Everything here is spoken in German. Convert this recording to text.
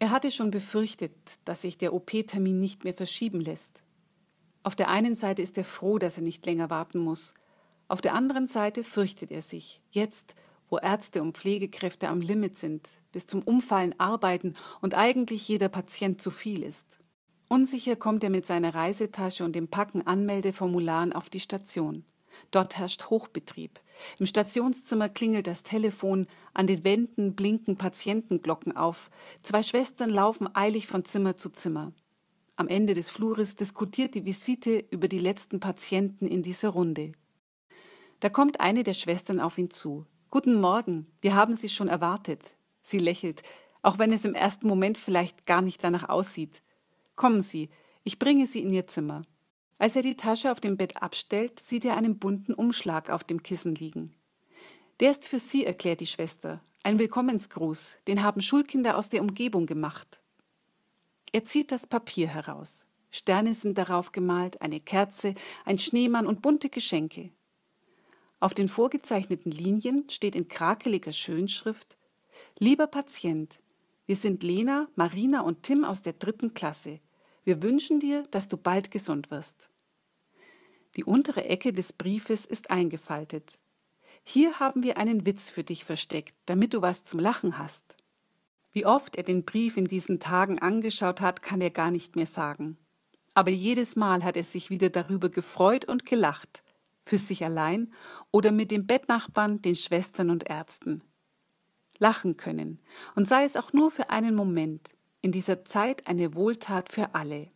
Er hatte schon befürchtet, dass sich der OP-Termin nicht mehr verschieben lässt. Auf der einen Seite ist er froh, dass er nicht länger warten muss. Auf der anderen Seite fürchtet er sich, jetzt, wo Ärzte und Pflegekräfte am Limit sind, bis zum Umfallen arbeiten und eigentlich jeder Patient zu viel ist. Unsicher kommt er mit seiner Reisetasche und dem Packen Anmeldeformularen auf die Station. Dort herrscht Hochbetrieb. Im Stationszimmer klingelt das Telefon, an den Wänden blinken Patientenglocken auf. Zwei Schwestern laufen eilig von Zimmer zu Zimmer. Am Ende des Flures diskutiert die Visite über die letzten Patienten in dieser Runde. Da kommt eine der Schwestern auf ihn zu. Guten Morgen, wir haben Sie schon erwartet. Sie lächelt, auch wenn es im ersten Moment vielleicht gar nicht danach aussieht. Kommen Sie, ich bringe Sie in Ihr Zimmer. Als er die Tasche auf dem Bett abstellt, sieht er einen bunten Umschlag auf dem Kissen liegen. Der ist für Sie, erklärt die Schwester. Ein Willkommensgruß, den haben Schulkinder aus der Umgebung gemacht. Er zieht das Papier heraus. Sterne sind darauf gemalt, eine Kerze, ein Schneemann und bunte Geschenke. Auf den vorgezeichneten Linien steht in krakeliger Schönschrift Lieber Patient, wir sind Lena, Marina und Tim aus der dritten Klasse. Wir wünschen dir, dass du bald gesund wirst. Die untere Ecke des Briefes ist eingefaltet. Hier haben wir einen Witz für dich versteckt, damit du was zum Lachen hast. Wie oft er den Brief in diesen Tagen angeschaut hat, kann er gar nicht mehr sagen. Aber jedes Mal hat er sich wieder darüber gefreut und gelacht, für sich allein oder mit dem Bettnachbarn, den Schwestern und Ärzten. Lachen können, und sei es auch nur für einen Moment, in dieser Zeit eine Wohltat für alle.